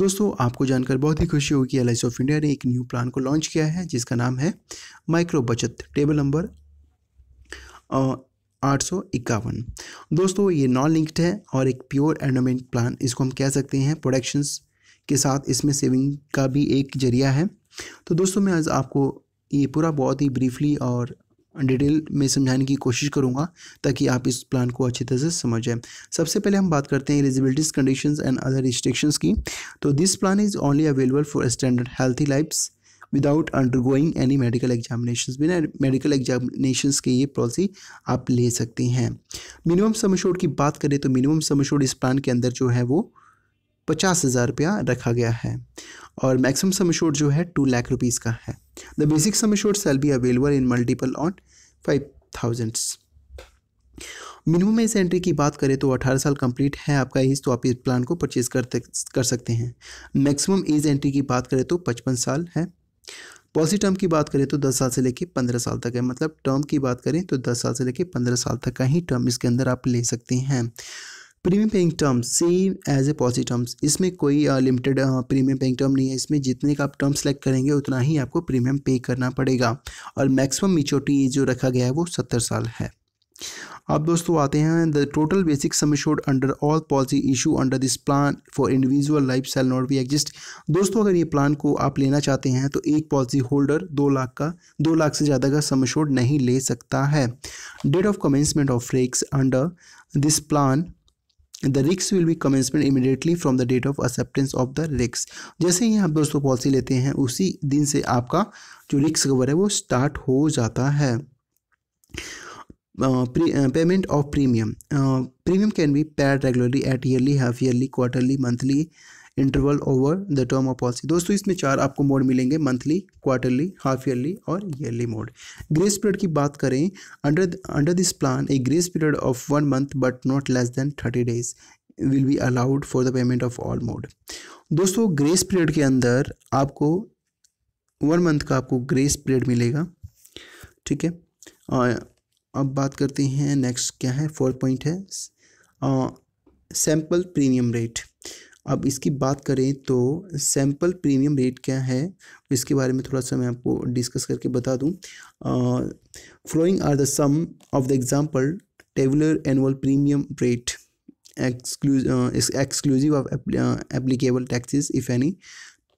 दोस्तों आपको जानकर बहुत ही खुशी होगी एल ऑफ इंडिया ने एक न्यू प्लान को लॉन्च किया है जिसका नाम है माइक्रो बचत टेबल नंबर आठ सौ इक्यावन दोस्तों ये नॉन लिंक्ड है और एक प्योर एंडोमेंट प्लान इसको हम कह सकते हैं प्रोडक्शंस के साथ इसमें सेविंग का भी एक जरिया है तो दोस्तों मैं आज आपको ये पूरा बहुत ही ब्रीफली और डिटेल में समझाने की कोशिश करूँगा ताकि आप इस प्लान को अच्छी तरह से समझ जाए सबसे पहले हम बात करते हैं eligibilities conditions and other restrictions की तो this plan is only available for standard healthy lives without undergoing any medical examination बिना मेडिकल एग्जामिनेशन के ये पॉलिसी आप ले सकते हैं मिनिमम समशोर की बात करें तो मिनिमम सम इस प्लान के अंदर जो है वो पचास हज़ार रुपया रखा गया है और मैक्सिमम सम एश्योर्ड जो है टू लाख रुपीज़ का है the basic sum assured shall be available in multiple on five thousands minimum age entry की बात करें तो 18 साल कंप्लीट है आपका एज तो आप इस प्लान को परचेज करते कर सकते हैं मैक्सिमम एज एंट्री की बात करें तो 55 साल है पॉलिसी टर्म की बात करें तो 10 साल से लेकर 15 साल तक है मतलब टर्म की बात करें तो 10 साल से लेकर 15 साल तक का ही टर्म इसके अंदर आप ले सकते हैं premium paying terms same as a policy terms इसमें कोई limited uh, uh, premium paying term नहीं है इसमें जितने का आप टर्म सेलेक्ट करेंगे उतना ही आपको प्रीमियम पे करना पड़ेगा और मैक्सिमम मिच्योरिटी जो रखा गया है वो सत्तर साल है अब दोस्तों आते हैं the total basic sum under all policy issue under this plan for individual life shall not be exist दोस्तों अगर ये प्लान को आप लेना चाहते हैं तो एक पॉलिसी होल्डर दो लाख का दो लाख से ज़्यादा का सम नहीं ले सकता है date of commencement of racks under this plan the रिक्स will be commencement immediately from the date of acceptance of the रिक्स जैसे ही आप दोस्तों पॉलिसी लेते हैं उसी दिन से आपका जो रिक्स कवर है वो स्टार्ट हो जाता है payment of premium premium can be paid regularly at yearly half yearly quarterly monthly interval over the term of policy दोस्तों इसमें चार आपको मोड मिलेंगे मंथली क्वार्टरली हाफ ईयरली और ईयरली मोड ग्रेस पीरियड की बात करें under under this plan a grace period of one month but not less than thirty days will be allowed for the payment of all mode दोस्तों grace period के अंदर आपको one month का आपको grace period मिलेगा ठीक है अब बात करते हैं नेक्स्ट क्या है फोर्थ पॉइंट है सैम्पल प्रीमियम रेट अब इसकी बात करें तो सैम्पल प्रीमियम रेट क्या है इसके बारे में थोड़ा सा मैं आपको डिस्कस करके बता दूं following are the sum of the example tabular annual premium rate exclusive of applicable taxes if any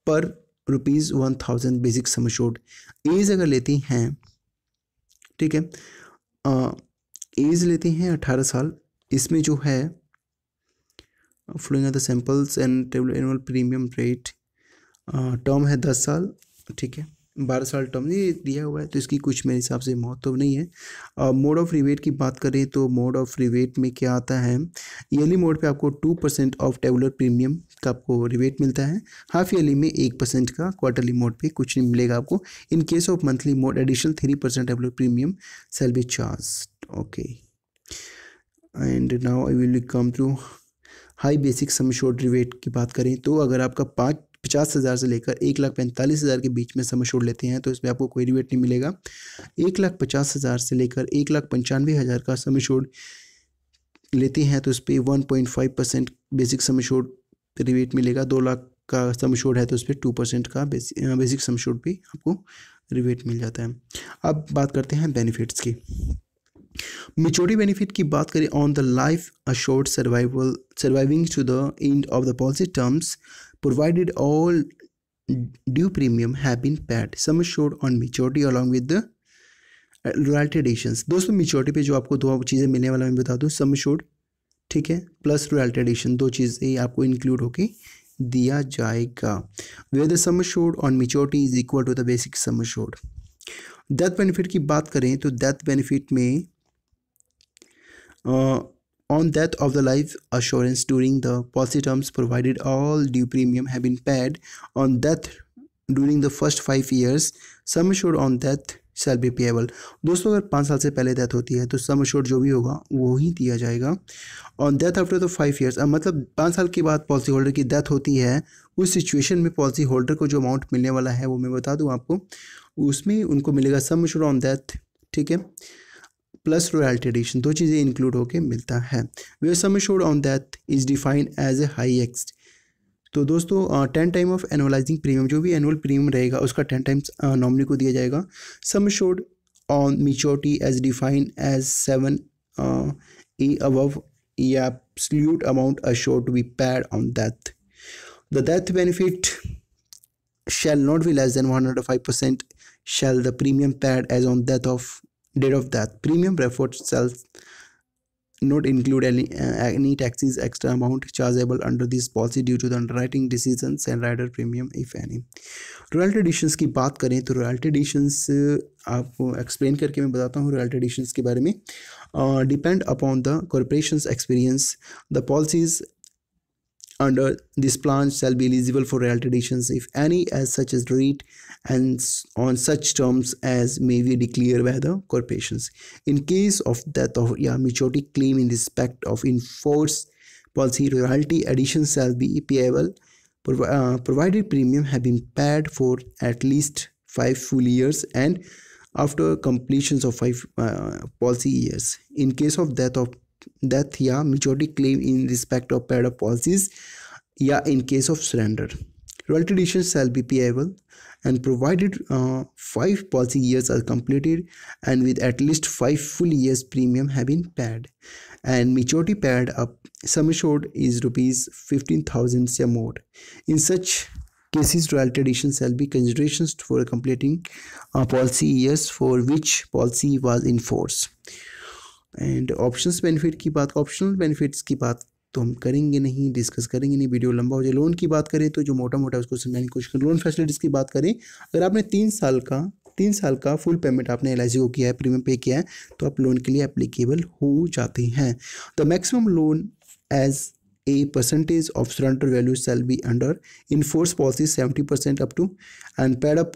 per rupees one thousand basic sum assured age अगर लेते हैं ठीक है एज लेते हैं अठारह साल इसमें जो है following are the samples and table annual premium rate term है दस साल ठीक है बारह साल टर्म ये दिया हुआ है तो इसकी कुछ मेरे हिसाब से महत्व नहीं है मोड ऑफ रिवेट की बात करें तो मोड ऑफ रिवेट में क्या आता है ईयरली मोड पे आपको two percent of tabular premium का आपको रिवेट मिलता है हाफ ईयरली में एक परसेंट का क्वार्टरली मोड पे कुछ नहीं मिलेगा आपको in case of monthly mode additional three percent tabular premium shall charge okay and now I will come to high basic sum assured rebate की बात करें तो अगर आपका पाँच पचास हज़ार से लेकर एक लाख पैंतालीस हज़ार के बीच में सम शोर लेते हैं तो इसमें आपको कोई रिवेट नहीं मिलेगा एक लाख पचास हज़ार से लेकर एक लाख पंचानवे हज़ार का सम शोर लेते हैं तो इस पर one point five percent basic sum assured rebate मिलेगा दो लाख का सम शोर है तो उस पर टू परसेंट का बेसिक बेसिक सम शोर भी आपको रिवेट मिल जाता है अब बात करते हैं बेनिफिट्स की मेचोरिटी बेनिफिट की बात करें on the life assured survival surviving to the end of the policy terms provided all due premium have been paid sum assured on maturity along with royalty additions दोस्तों maturity पे जो आपको दो चीज़ें मिलने वाला मैं बता दूँ सम अशोर्ड ठीक है प्लस रॉयल्टी एडिशन दो चीज़ें आपको इंक्लूड होके दिया जाएगा where the sum assured on maturity is equal to the basic sum assured death benefit की बात करें तो डेथ बेनिफिट में uh, on death of the life assurance during the policy terms provided all due premium have been paid on death during the first five years sum assured on death shall be payable दोस्तों अगर पाँच साल से पहले death होती है तो सम assured जो भी होगा वो ही दिया जाएगा on death after the five years अब मतलब पाँच साल के बाद पॉलिसी होल्डर की डेथ होती है उस सिचुएशन में पॉलिसी होल्डर को जो अमाउंट मिलने वाला है वो मैं बता दूँ आपको उसमें उनको मिलेगा सम assured ऑन डेथ ठीक है प्लस रॉयल्टी एडिशन दो चीज़ें इंक्लूड होकर मिलता है where sum assured on that is defined as a एक्सट तो दोस्तों ten time of annualizing premium जो भी एनुअल प्रीमियम रहेगा उसका टेन टाइम्स नॉमिनी को दिया जाएगा sum assured on maturity as defined as seven E above absolute amount assure to be paid on death the death benefit less than one hundred five percent shall the premium paid as on death of date of death premium preferred shall not include any any taxes extra amount chargeable under this policy due to the underwriting decision and rider premium if any royalty additions की बात करें तो royalty additions uh, आप explain करके मैं बताता हूँ royalty additions के बारे में depend upon the corporation experience the policies under uh, this plan shall be eligible for royalty additions if any as such as rate and on such terms as may be declared by the corporations in case of death of yeah maturity claim in respect of enforced policy royalty additions shall be payable prov uh, provided premium have been paid for at least five full years and after completions of five uh, policy years in case of death of death या maturity claim in respect of paid up policies या in case of surrender. Royalty additions shall be payable and provided uh, five policy years are completed and with at least five full years premium have been paid and maturity paid up sum assured is rupees 15000 or more in such cases royalty addition shall be considerations for completing uh, policy years for which policy was in force and options benefit की बात optional benefits की बात तो हम करेंगे नहीं discuss करेंगे नहीं वीडियो लंबा हो जाए लोन की बात करें तो जो मोटा मोटा उसको समझाने की कोशिश करें लोन फैसिलिटीज़ की बात करें अगर आपने तीन साल का तीन साल का फुल पेमेंट आपने एल को किया है प्रीमियम पे किया है तो आप लोन के लिए एप्लीकेबल हो जाते हैं the maximum loan as a percentage of surrender value shall be under in force policy seventy percent to and paid up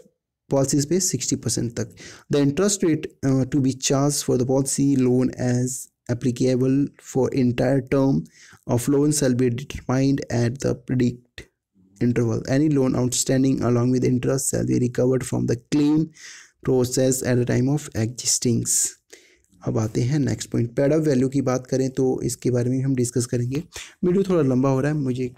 policy space 60% tak the interest rate uh, to be charged for the policy loan as applicable for entire term of loan shall be determined at the predict interval any loan outstanding along with interest shall be recovered from the claim process at the time of existings अब आते हैं next point paid up value की बात करें तो इसके बारे में हम डिस्कस करेंगे वीडियो थोड़ा लंबा हो रहा है मुझे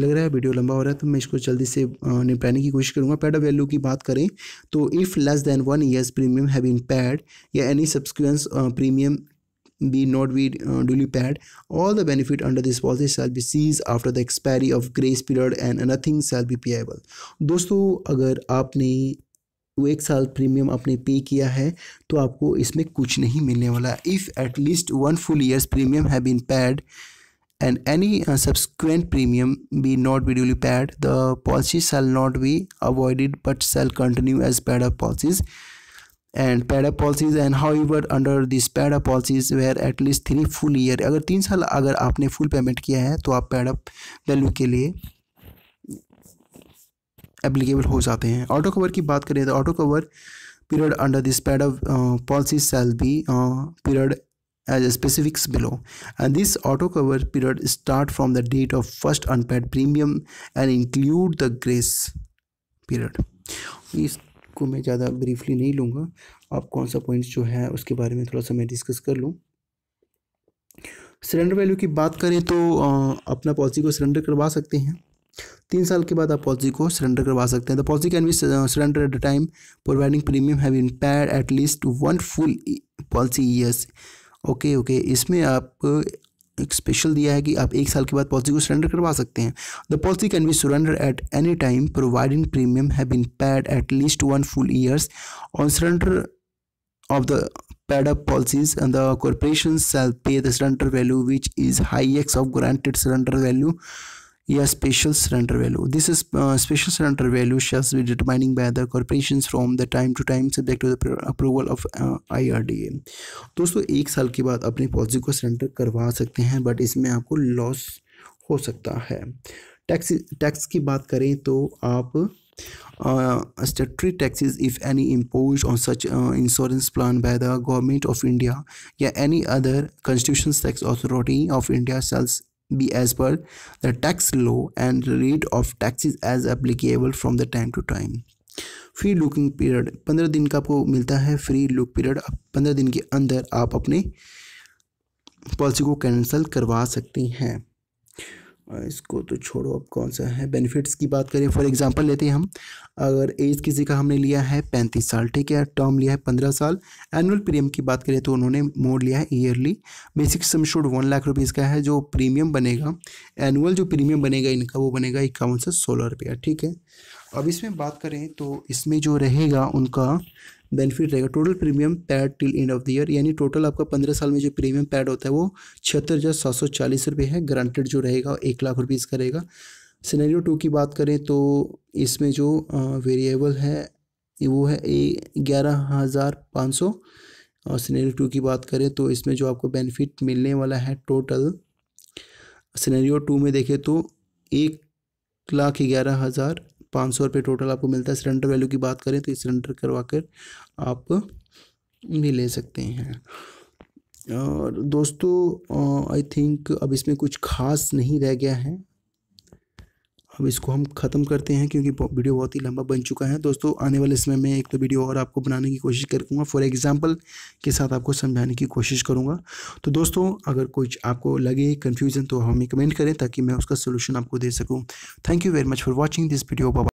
लग रहा है वीडियो लंबा हो रहा है तो मैं इसको जल्दी से निपटाने की कोशिश करूँगा ऑफ वैल्यू की बात करें तो if less than one years premium have been paid या any subsequent premium be not be uh, paid all the benefit under this policy policy be cease after the expiry of grace period and nothing nothing be payable दोस्तों अगर आपने एक साल premium आपने पे किया है तो आपको इसमें कुछ नहीं मिलने वाला if at least one full years premium have been paid and any uh, subsequent premium be not be duly paid the policy shall not be avoided but shall continue as paid up policies and paid and paid up policies and however under this paid up policies where at least three full year अगर तीन साल अगर आपने full payment किया है तो आप up value के लिए एप्लीकेबल हो जाते हैं ऑटो कवर की बात करें तो auto cover period under this paid of policy shall भी period as specifics below and this auto cover period start from the date of first unpaid premium and include the grace period इसको मैं ज़्यादा briefly नहीं लूँगा आप कौन सा points जो है उसके बारे में थोड़ा सा मैं डिस्कस कर लूँ सरेंडर वैल्यू की बात करें तो आ, अपना पॉलिसी को सरेंडर करवा सकते हैं तीन साल के बाद आप पॉलिसी को सरेंडर करवा सकते हैं the policy can be surrender at the time providing premium have been paid at least one full policy years okay okay इसमें आप एक स्पेशल दिया है कि आप एक साल के बाद पॉलिसी को सरेंडर करवा सकते हैं the policy can be surrender at any time providing premium have been paid at least one full years on surrender of the paid up policies and the corporations shall pay the surrender value which is हाईएक्स of guaranteed surrender value या special surrender value this is special surrender value shall be determining by the corporation from the time to time subject to the approval of ए दोस्तों एक साल के बाद अपनी policy को cylinder करवा सकते हैं बट इसमें आपको लॉस हो सकता है टैक्स टैक्स की बात करें तो आप statutory taxes if any impose on such insurance plan by the government of India या any other constitution tax authority of India shall be as per the tax law and rate of taxes as applicable from the time to time free looking period पंद्रह दिन का आपको मिलता है free look period पंद्रह दिन के अंदर आप अपने पॉलिसी को कैंसिल करवा सकते हैं इसको तो छोड़ो अब कौन सा है बेनिफिट्स की बात करें फॉर एग्जांपल लेते हैं हम अगर एज किसी का हमने लिया है पैंतीस साल ठीक है टर्म लिया है पंद्रह साल एनुअल प्रीमियम की बात करें तो उन्होंने मोड लिया है yearly basic sum one lakh rupees का है जो प्रीमियम बनेगा एनुअल जो प्रीमियम बनेगा इनका वो बनेगा इक्यावन सौ सोलह रुपया ठीक है अब इसमें बात करें तो इसमें जो रहेगा उनका बेनिफिट रहेगा total premium paid till end of the year यानी टोटल आपका पंद्रह साल में जो प्रीमियम पैड होता है वो छिहत्तर हज़ार सात सौ चालीस रुपये है ग्रांटेड जो रहेगा एक लाख रुपये इसका रहेगा सिनेरियो टू की बात करें तो इसमें जो वेरिएबल है वो है ए ग्यारह हज़ार पाँच सौ और सिनेरियो टू की बात करें तो इसमें जो आपको बेनिफिट मिलने वाला है टोटल सिनेरियो टू में देखें तो एक लाख ग्यारह हज़ार पाँच सौ रुपये टोटल आपको मिलता है सिलेंडर वैल्यू की बात करें तो सिलेंडर करवा कर आप भी ले सकते हैं और दोस्तों आई थिंक अब इसमें कुछ खास नहीं रह गया है अब इसको हम ख़त्म करते हैं क्योंकि वीडियो बहुत ही लंबा बन चुका है दोस्तों आने वाले समय में एक तो वीडियो और आपको बनाने की कोशिश करूँगा फॉर एग्ज़ाम्पल के साथ आपको समझाने की कोशिश करूँगा तो दोस्तों अगर कुछ आपको लगे कन्फ्यूज़न तो हमें कमेंट करें ताकि मैं उसका सोल्यूशन आपको दे सकूँ thank you very much for watching this video Baba